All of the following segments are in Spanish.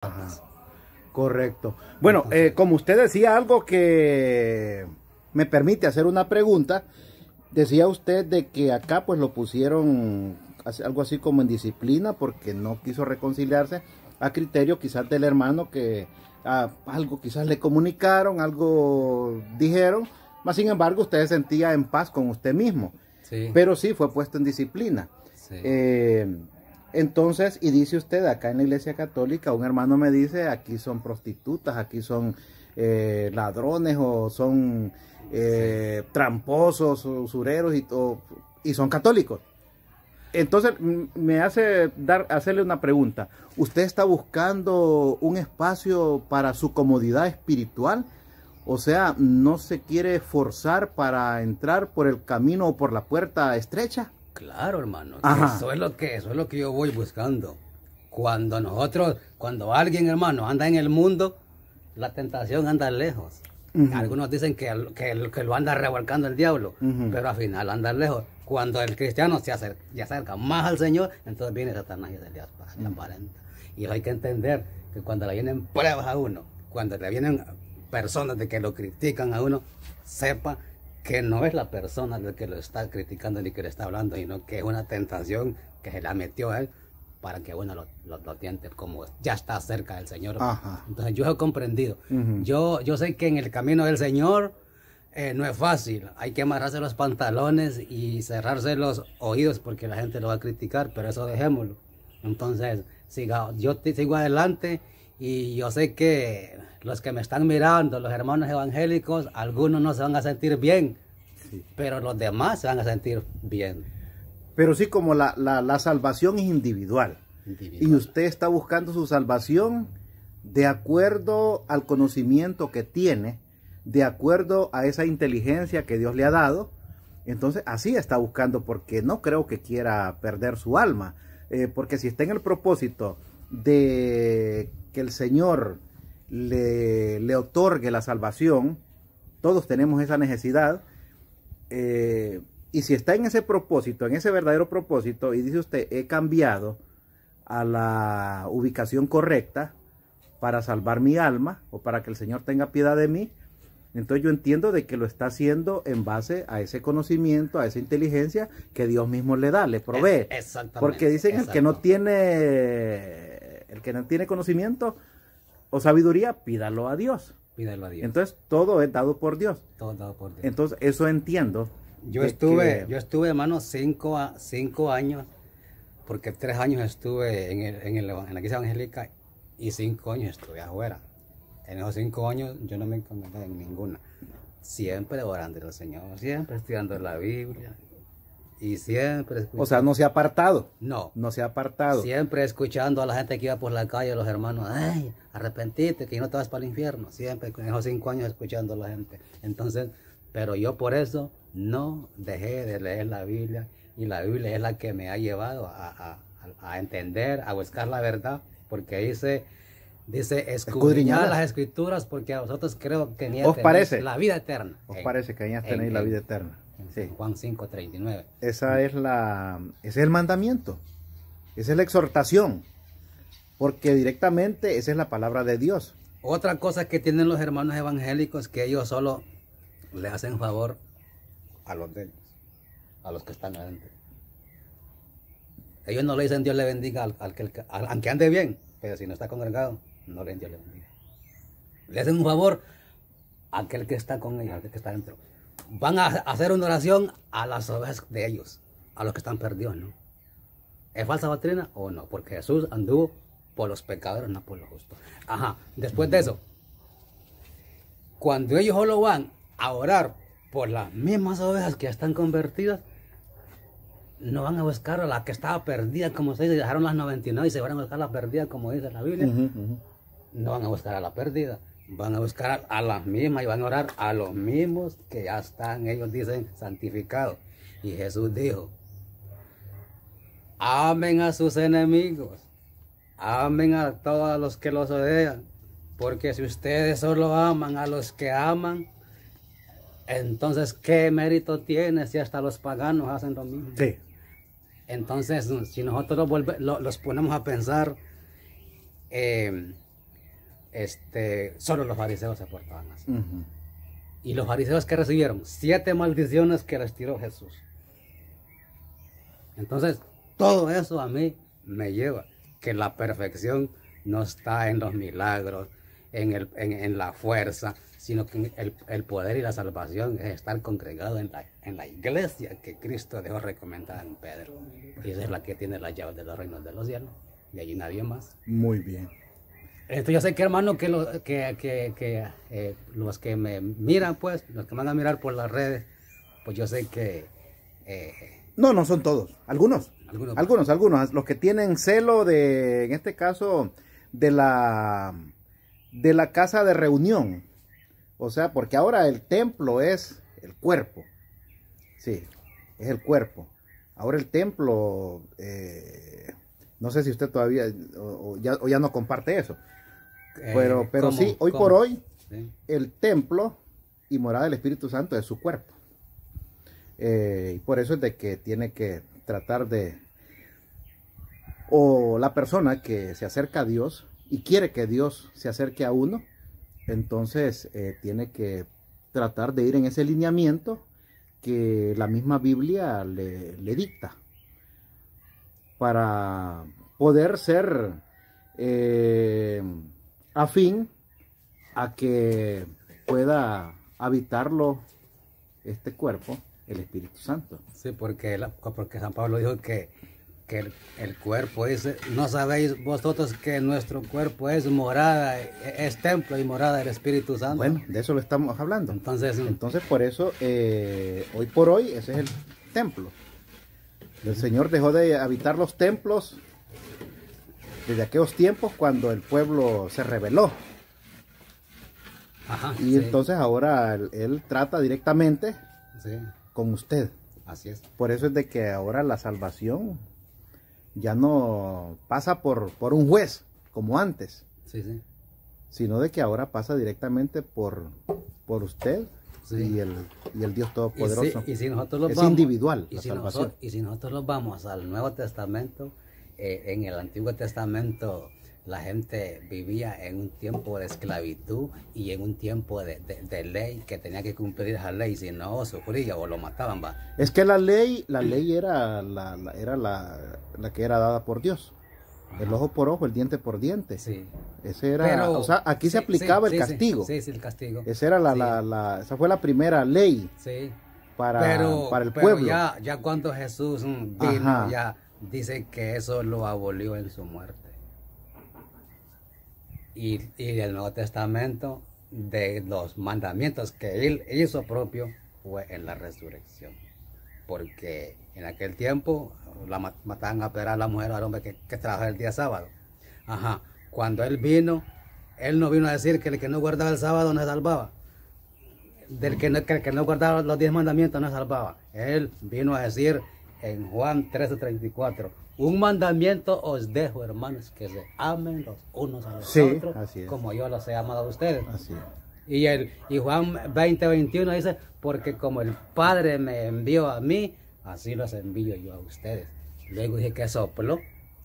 Pues. Correcto. Bueno, eh, como usted decía algo que me permite hacer una pregunta, decía usted de que acá pues lo pusieron algo así como en disciplina porque no quiso reconciliarse a criterio quizás del hermano que ah, algo quizás le comunicaron, algo dijeron, más sin embargo usted se sentía en paz con usted mismo, sí. pero sí fue puesto en disciplina. Eh, entonces, y dice usted, acá en la iglesia católica, un hermano me dice, aquí son prostitutas, aquí son eh, ladrones o son eh, tramposos, usureros y, y son católicos. Entonces, me hace dar, hacerle una pregunta. ¿Usted está buscando un espacio para su comodidad espiritual? O sea, ¿no se quiere forzar para entrar por el camino o por la puerta estrecha? Claro, hermano. Eso es lo que eso es lo que yo voy buscando. Cuando nosotros, cuando alguien, hermano, anda en el mundo, la tentación anda lejos. Algunos dicen que, que, lo anda revolcando el diablo, pero al final anda lejos. Cuando el cristiano se acerca, más al Señor, entonces viene Satanás y el diablo Y hay que entender que cuando le vienen pruebas a uno, cuando le vienen personas de que lo critican a uno, sepa que no es la persona que lo está criticando ni que le está hablando, sino que es una tentación que se la metió a él para que bueno lo, como ya está cerca del Señor. Entonces yo he comprendido. yo, yo sé que en el camino del Señor eh, no es fácil. Hay que amarrarse los pantalones y cerrarse los oídos porque la gente lo va a criticar, pero eso dejémoslo. Entonces siga, yo sigo adelante y yo sé que los que me están mirando, los hermanos evangélicos, algunos no se van a sentir bien, pero los demás se van a sentir bien. Pero sí, como la, salvación es individual, y usted está buscando su salvación de acuerdo al conocimiento que tiene, de acuerdo a esa inteligencia que Dios le ha dado, entonces así está buscando, porque no creo que quiera perder su alma, eh, porque si está en el propósito de que el Señor le, le otorgue la salvación, todos tenemos esa necesidad, eh, y si está en ese propósito, en ese verdadero propósito, y dice usted, he cambiado a la ubicación correcta para salvar mi alma o para que el Señor tenga piedad de mí, entonces yo entiendo de que lo está haciendo en base a ese conocimiento, a esa inteligencia que Dios mismo le da, le provee. Exactamente. Porque dicen que no tiene el que no tiene conocimiento o sabiduría, pídalo a Dios. Pídalo a Dios. Entonces, todo es dado por Dios. Todo es dado por Dios. Entonces, eso entiendo. Yo estuve, yo estuve, hermano, cinco, a, cinco años, porque tres años estuve en, en, en la iglesia evangélica y cinco años estuve afuera. En esos cinco años yo no me encontré en ninguna. Siempre orando al Señor, siempre estudiando la Biblia, y siempre O sea, no se ha apartado. No. No se ha apartado. Siempre escuchando a la gente que iba por la calle, los hermanos, ay, arrepentite, que no te vas para el infierno. Siempre, con esos cinco años escuchando a la gente. Entonces, pero yo por eso no dejé de leer la Biblia. Y la Biblia es la que me ha llevado a, entender, a buscar la verdad. Porque dice, dice, escudriñar las escrituras, porque a vosotros creo que ni parece? la vida eterna. ¿Os parece que ya tenéis la vida eterna? Juan 5:39. Esa es la ese es el mandamiento. Esa es la exhortación. Porque directamente esa es la palabra de Dios. Otra cosa que tienen los hermanos evangélicos que ellos solo le hacen favor a los de ellos, a los que están adentro. Ellos no le dicen Dios le bendiga al, que aunque ande bien, pero si no está congregado, no le dicen Dios le bendiga. Le hacen un favor a aquel que está con ellos, al que está dentro van a hacer una oración a las ovejas de ellos, a los que están perdidos, ¿no? ¿Es falsa doctrina o no? Porque Jesús anduvo por los pecadores, no por los justos. Ajá, después de eso, cuando ellos solo van a orar por las mismas ovejas que ya están convertidas, no van a buscar a la que estaba perdida, como se dice, dejaron las 99 y se van a buscar a la perdida, como dice la Biblia. No van a buscar a la perdida van a buscar a las mismas y van a orar a los mismos que ya están, ellos dicen, santificados. Y Jesús dijo, amen a sus enemigos, amen a todos los que los odian, porque si ustedes solo aman a los que aman, entonces, ¿qué mérito tiene si hasta los paganos hacen lo mismo? Sí. Entonces, si nosotros los, los ponemos a pensar, eh, este, solo los fariseos se portaban así. Y los fariseos que recibieron siete maldiciones que les tiró Jesús. Entonces, todo eso a mí me lleva que la perfección no está en los milagros, en, el, en, la fuerza, sino que el, poder y la salvación es estar congregado en la, en la iglesia que Cristo dejó recomendada en Pedro. Y esa es la que tiene las llave de los reinos de los cielos. Y allí nadie más. Muy bien. Esto yo sé que hermano, que, que, que, eh, los que me miran, pues, los que me van a mirar por las redes, pues yo sé que... Eh, no, no son todos, algunos. Pues. Algunos, algunos, los que tienen celo de, en este caso, de la, de la casa de reunión. O sea, porque ahora el templo es el cuerpo. Sí, es el cuerpo. Ahora el templo, eh, no sé si usted todavía o, ya, o ya no comparte eso, eh, pero pero sí, hoy por hoy, el templo y morada del Espíritu Santo es su cuerpo. Eh, y por eso es de que tiene que tratar de, o la persona que se acerca a Dios y quiere que Dios se acerque a uno, entonces eh, tiene que tratar de ir en ese lineamiento que la misma Biblia le, le dicta para poder ser a fin a que pueda habitarlo este cuerpo, el Espíritu Santo. Sí, porque, porque San Pablo dijo que, el, cuerpo dice, no sabéis vosotros que nuestro cuerpo es morada, es templo y morada del Espíritu Santo. Bueno, de eso lo estamos hablando. Entonces, mm, Entonces por eso, eh, hoy por hoy, ese es el templo. El Señor dejó de habitar los templos desde aquellos tiempos cuando el pueblo se rebeló. Ajá, y entonces ahora él, trata directamente con usted. Así es. Por eso es de que ahora la salvación ya no pasa por, por un juez como antes. Sí, sí. Sino de que ahora pasa directamente por, por usted y, el, Dios Todopoderoso. Y si, nosotros es individual. y si nosotros los vamos al Nuevo Testamento, eh, en el Antiguo Testamento la gente vivía en un tiempo de esclavitud y en un tiempo de, ley que tenía que cumplir esa ley, si no sufría o lo mataban. Es que la ley, la ley era la, que era dada por Dios. El ojo por ojo, el diente por diente. Sí. Ese era, aquí se aplicaba el castigo. Sí, sí, el castigo. Esa era fue la primera ley. Para, el pueblo. Ya, cuando Jesús mm, vino, ya dice que eso lo abolió en su muerte. Y, el Nuevo Testamento de los mandamientos que él hizo propio fue en la resurrección. Porque en aquel tiempo la mataban a perder a la mujer al hombre que, que trabajaba el día sábado. Ajá. Cuando él vino, él no vino a decir que el que no guardaba el sábado no salvaba. Del que no, que el que no guardaba los diez mandamientos no salvaba. Él vino a decir en Juan 13:34. Un mandamiento os dejo, hermanos, que se amen los unos a los otros, como yo los he amado a ustedes. y, el, y Juan 20:21 dice, porque como el Padre me envió a mí, así los envío yo a ustedes. Luego dije que sopló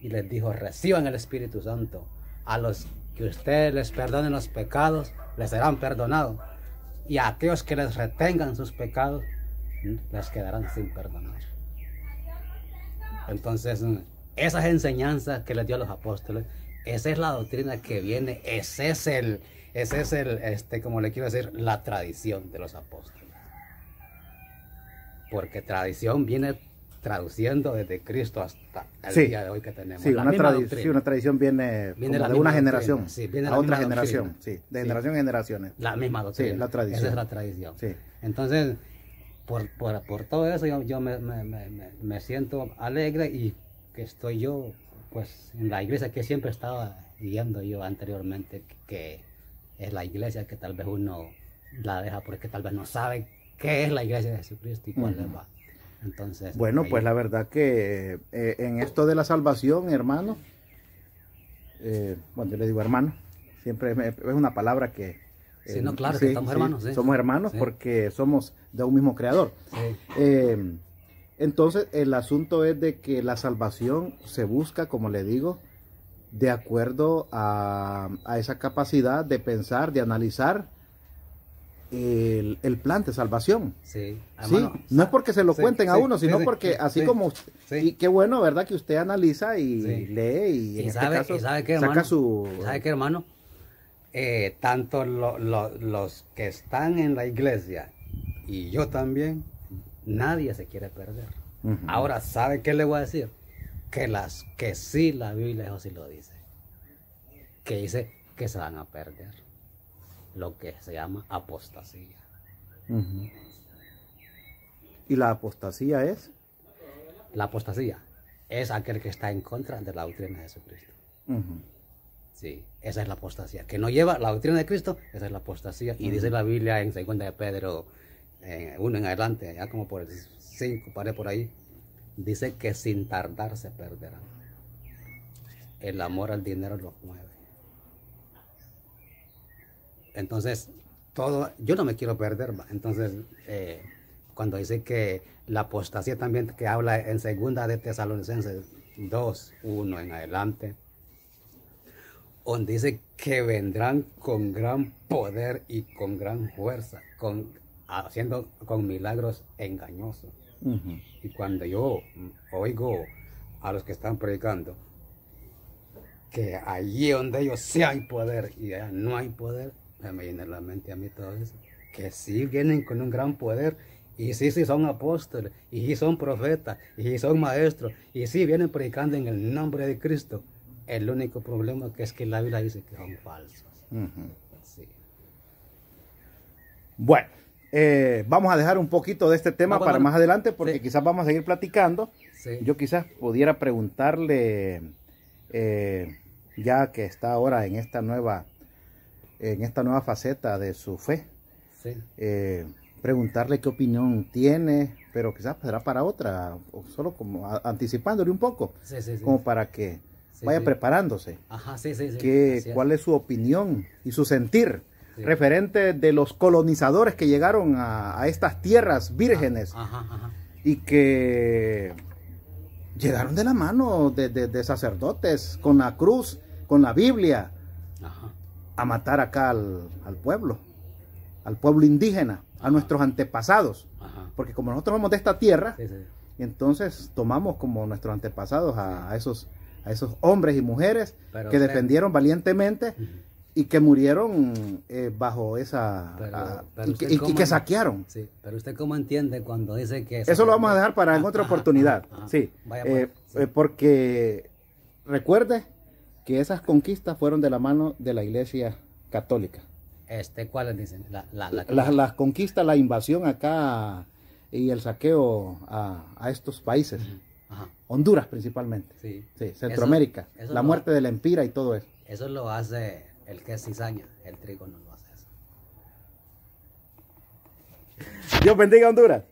y les dijo, reciban el Espíritu Santo. A los que ustedes les perdonen los pecados, les serán perdonados. Y a aquellos que les retengan sus pecados, les quedarán sin perdonar. Entonces, esas enseñanzas que les dio a los apóstoles, esa es la doctrina que viene, ese es el, ese es el, este, como le quiero decir, la tradición de los apóstoles. Porque tradición viene traduciendo desde Cristo hasta el día de hoy que tenemos. Sí, una, tradición viene, de una generación a otra generación, sí, de generación en generaciones. La misma doctrina. Sí, la tradición. Esa es la tradición. Entonces, por, por, todo eso yo, me, me, me, siento alegre y que estoy yo pues en la iglesia que siempre estaba yendo yo anteriormente, que es la iglesia que tal vez uno la deja porque tal vez no sabe qué es la iglesia de Jesucristo y cuál Entonces, bueno, pues la verdad que eh, en esto de la salvación, hermano, cuando eh, bueno, yo le digo hermano, siempre es una palabra que, Sí, no, claro, hermanos. ¿eh? Somos hermanos porque somos de un mismo creador. Em, entonces, el asunto es de que la salvación se busca, como le digo, de acuerdo a, esa capacidad de pensar, de analizar el, plan de salvación. Sí, hermano, ah, No es porque se lo cuenten a uno, sino porque así como... Usted, y qué bueno, ¿verdad? Que usted analiza y lee y, este sabe, este saca su... ¿Sabe qué, hermano? Eh, tanto los que están en la iglesia y yo también, nadie se quiere perder. Ahora, ¿sabe qué le voy a decir? Que, las, que sí la Biblia eso sí lo dice. Que dice que se van a perder. Lo que se llama apostasía. ¿Y la apostasía es? La apostasía es aquel que está en contra de la doctrina de Jesucristo. Sí, esa es la apostasía. Que no lleva la doctrina de Cristo, esa es la apostasía. Y dice la Biblia en 2 de Pedro, 1 eh, en adelante, ya como por el 5, paré por ahí, dice que sin tardar se perderán. El amor al dinero los mueve. Entonces, todo, yo no me quiero perder. Entonces, eh, cuando dice que la apostasía también que habla en segunda de Tesalonicenses 2, 1 en adelante, donde dice que vendrán con gran poder y con gran fuerza, con, haciendo con milagros engañosos. Y cuando yo oigo a los que están predicando, que allí donde ellos sí hay poder y no hay poder, me viene la mente a mí todo eso, que sí vienen con un gran poder y sí, sí son apóstoles, y sí son profetas, y sí son maestros, y sí vienen predicando en el nombre de Cristo. El único problema que es que la Biblia dice que son falsos. sí. Bueno, eh, vamos a dejar un poquito de este tema para más adelante porque quizás vamos a seguir platicando. Yo quizás pudiera preguntarle, eh, ya que está ahora en esta nueva, en esta nueva faceta de su fe, eh, preguntarle qué opinión tiene, pero quizás será para otra, o solo como anticipándole un poco, como para que vaya preparándose. Ajá, sí, sí, sí. ¿Cuál es su opinión y su sentir? referente de los colonizadores que llegaron a, estas tierras ah, vírgenes y que llegaron de la mano de, sacerdotes con la cruz, con la Biblia, a matar acá al, pueblo, al pueblo indígena, a nuestros antepasados. Porque como nosotros somos de esta tierra, entonces tomamos como nuestros antepasados a esos a esos hombres y mujeres que defendieron valientemente y que murieron eh, bajo esa... Ah, y, que, saquearon. Sí, pero usted cómo entiende cuando dice que... Eso lo vamos a dejar para en otra oportunidad, Sí, porque recuerde que esas conquistas fueron de la mano de la iglesia católica. Este, ¿Cuáles dicen? La, la, la, invasión acá y el saqueo a, estos países. Honduras principalmente. Sí. Centroamérica. la muerte de la empira y todo eso. Eso lo hace el que es cizaña, el trigo no lo hace eso. Dios bendiga a Honduras.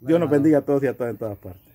Dios nos bendiga a todos y a todas en todas partes.